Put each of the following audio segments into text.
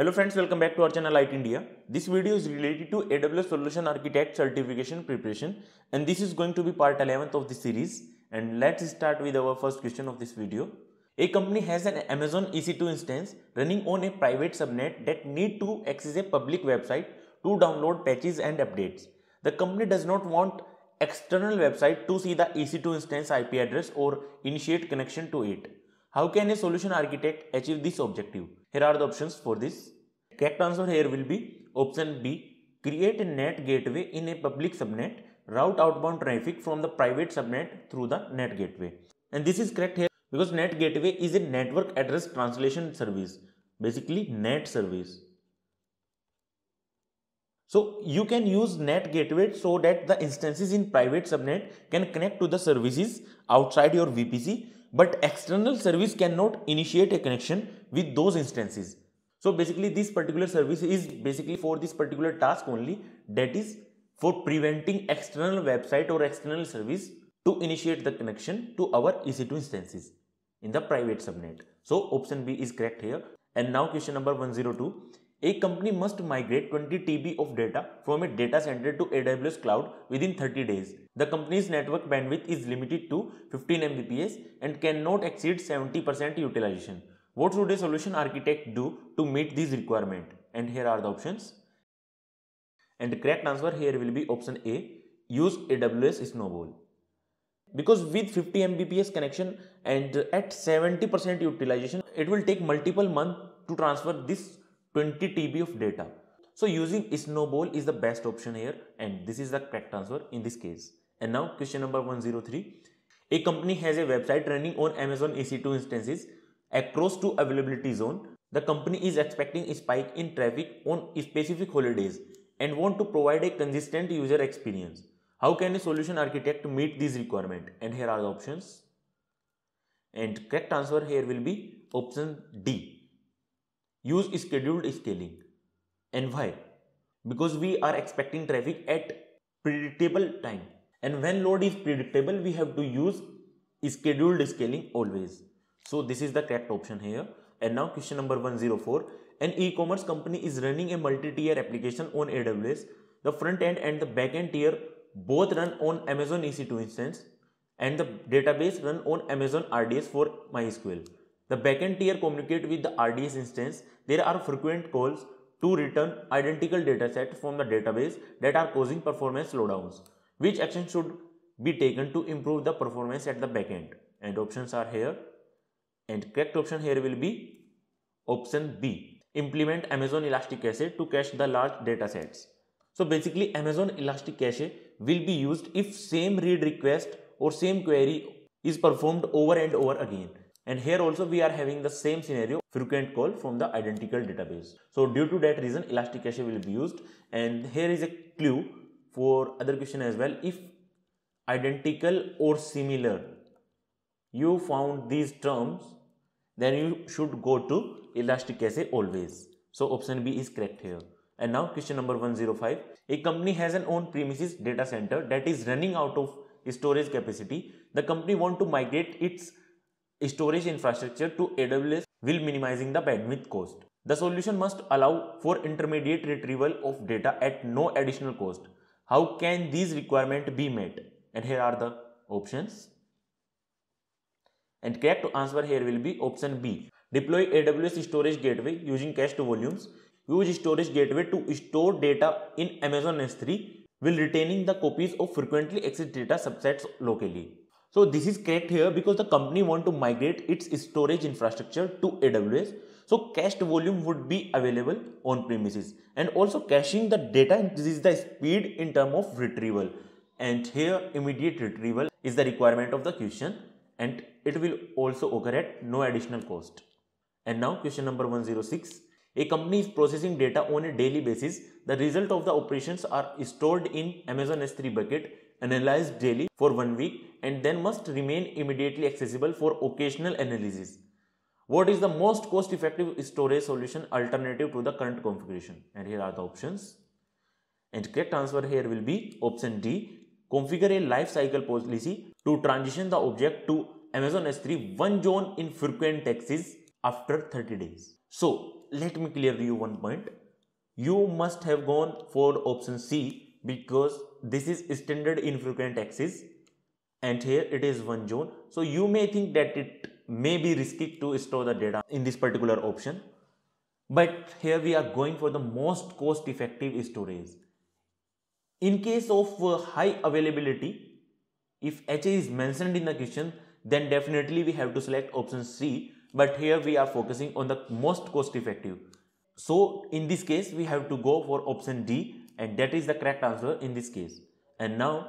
Hello friends, welcome back to our channel IT India. This video is related to AWS Solution Architect Certification Preparation and this is going to be part 11th of the series and let's start with our first question of this video. A company has an Amazon EC2 instance running on a private subnet that need to access a public website to download patches and updates. The company does not want external website to see the EC2 instance IP address or initiate connection to it. How can a solution architect achieve this objective? Here are the options for this. Correct answer here will be option B. Create a net gateway in a public subnet. Route outbound traffic from the private subnet through the net gateway. And this is correct here because net gateway is a network address translation service. Basically net service. So you can use net gateway so that the instances in private subnet can connect to the services outside your VPC but external service cannot initiate a connection with those instances. So basically this particular service is basically for this particular task only that is for preventing external website or external service to initiate the connection to our EC2 instances in the private subnet. So option B is correct here. And now question number 102. A company must migrate 20 TB of data from a data center to AWS cloud within 30 days. The company's network bandwidth is limited to 15 Mbps and cannot exceed 70% utilization. What should a solution architect do to meet these requirement? And here are the options. And the correct answer here will be option A. Use AWS Snowball. Because with 50 Mbps connection and at 70% utilization, it will take multiple months to transfer this 20 TB of data. So using snowball is the best option here and this is the correct answer in this case. And now question number 103. A company has a website running on Amazon EC2 instances across two availability zone. The company is expecting a spike in traffic on specific holidays and want to provide a consistent user experience. How can a solution architect meet these requirement? And here are the options. And correct answer here will be option D Use scheduled scaling. And why? Because we are expecting traffic at predictable time. And when load is predictable, we have to use scheduled scaling always. So this is the correct option here. And now question number 104. An e-commerce company is running a multi-tier application on AWS. The front end and the back end tier both run on Amazon EC2 instance and the database run on Amazon RDS for MySQL. The backend tier communicate with the RDS instance. There are frequent calls to return identical dataset from the database that are causing performance slowdowns. Which action should be taken to improve the performance at the backend? And options are here. And correct option here will be option B. Implement Amazon Elastic Cache to cache the large datasets. So basically Amazon Elastic Cache will be used if same read request or same query is performed over and over again. And here also we are having the same scenario, frequent call from the identical database. So due to that reason, Elastic Cache will be used. And here is a clue for other question as well. If identical or similar, you found these terms, then you should go to Elastic Cache always. So option B is correct here. And now question number 105. A company has an own premises data center that is running out of storage capacity. The company want to migrate its storage infrastructure to AWS will minimizing the bandwidth cost. The solution must allow for intermediate retrieval of data at no additional cost. How can these requirements be met? And here are the options. And correct answer here will be option B. Deploy AWS storage gateway using cached volumes. Use storage gateway to store data in Amazon S3 while retaining the copies of frequently accessed data subsets locally. So this is correct here because the company want to migrate its storage infrastructure to AWS. So cached volume would be available on premises and also caching the data increases the speed in term of retrieval. And here immediate retrieval is the requirement of the question and it will also occur at no additional cost. And now question number 106. A company is processing data on a daily basis. The result of the operations are stored in Amazon S3 bucket analyzed daily for one week and then must remain immediately accessible for occasional analysis. What is the most cost effective storage solution alternative to the current configuration? And here are the options. And correct answer here will be option D. Configure a lifecycle policy to transition the object to Amazon S3 one zone in frequent taxes after 30 days. So let me clear you one point. You must have gone for option C because this is standard infrequent axis and here it is one zone. So you may think that it may be risky to store the data in this particular option. But here we are going for the most cost effective storage. In case of uh, high availability, if HA is mentioned in the question, then definitely we have to select option C. But here we are focusing on the most cost effective. So in this case, we have to go for option D and that is the correct answer in this case. And now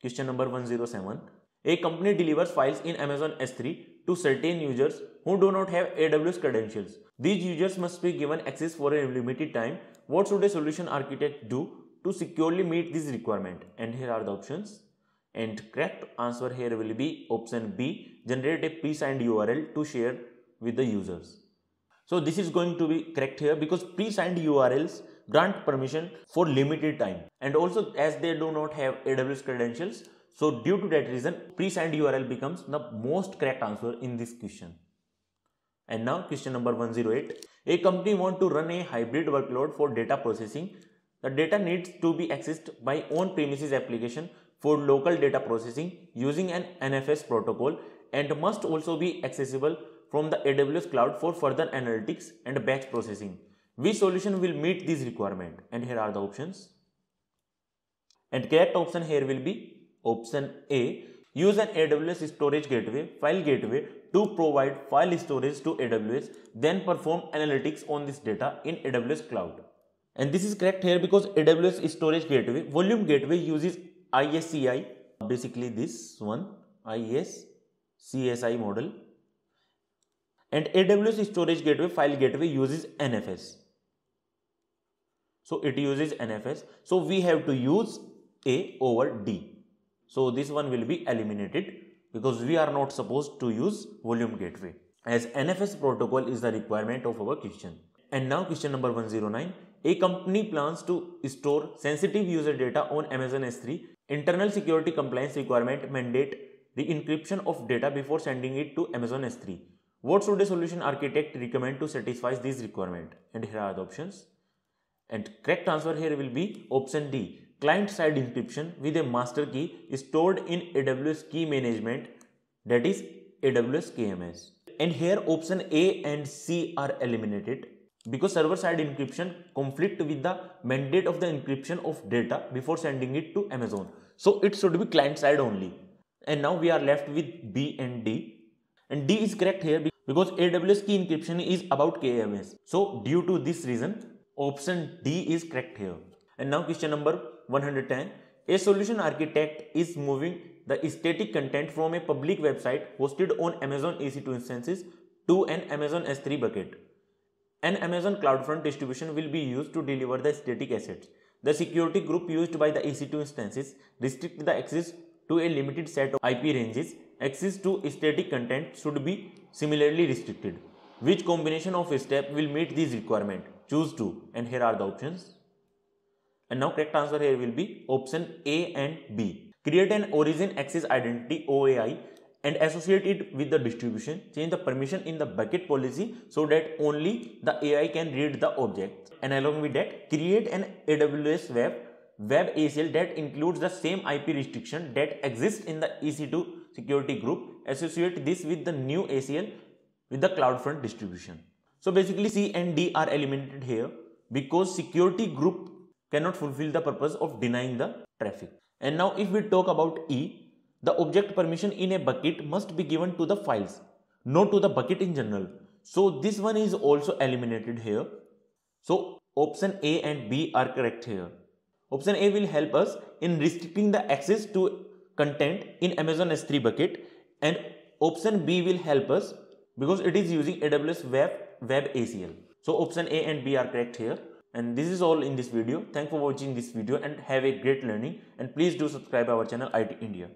question number 107. A company delivers files in Amazon S3 to certain users who do not have AWS credentials. These users must be given access for a limited time. What should a solution architect do to securely meet this requirement? And here are the options. And correct answer here will be option B, generate a pre-signed URL to share with the users. So this is going to be correct here because pre-signed URLs grant permission for limited time and also as they do not have AWS credentials so due to that reason pre-signed URL becomes the most correct answer in this question. And now question number 108. A company want to run a hybrid workload for data processing. The data needs to be accessed by on-premises application for local data processing using an NFS protocol and must also be accessible from the AWS cloud for further analytics and batch processing. Which solution will meet these requirement? And here are the options. And correct option here will be option A. Use an AWS storage gateway, file gateway to provide file storage to AWS, then perform analytics on this data in AWS cloud. And this is correct here because AWS storage gateway, volume gateway uses ISCI, basically this one, ISCSI model. And AWS storage gateway, file gateway uses NFS. So it uses NFS. So we have to use A over D. So this one will be eliminated because we are not supposed to use volume gateway as NFS protocol is the requirement of our question. And now question number 109. A company plans to store sensitive user data on Amazon S3. Internal security compliance requirement mandate the encryption of data before sending it to Amazon S3. What should a solution architect recommend to satisfy this requirement? And here are the options. And correct answer here will be option D. Client-side encryption with a master key is stored in AWS Key Management that is AWS KMS. And here option A and C are eliminated because server-side encryption conflict with the mandate of the encryption of data before sending it to Amazon. So it should be client-side only. And now we are left with B and D. And D is correct here because AWS key encryption is about KMS. So due to this reason, Option D is correct here. And now question number 110. A solution architect is moving the static content from a public website hosted on Amazon EC2 instances to an Amazon S3 bucket. An Amazon CloudFront distribution will be used to deliver the static assets. The security group used by the EC2 instances restrict the access to a limited set of IP ranges. Access to static content should be similarly restricted. Which combination of steps will meet this requirement? choose 2 and here are the options. And now correct answer here will be option A and B. Create an origin axis identity OAI and associate it with the distribution. Change the permission in the bucket policy so that only the AI can read the object. And along with that, create an AWS web web ACL that includes the same IP restriction that exists in the EC2 security group. Associate this with the new ACL with the CloudFront distribution. So basically C and D are eliminated here because security group cannot fulfill the purpose of denying the traffic. And now if we talk about E, the object permission in a bucket must be given to the files, not to the bucket in general. So this one is also eliminated here. So option A and B are correct here. Option A will help us in restricting the access to content in Amazon S3 bucket and option B will help us because it is using AWS Web, Web ACL. So option A and B are correct here. And this is all in this video. Thank for watching this video and have a great learning. And please do subscribe our channel IT India.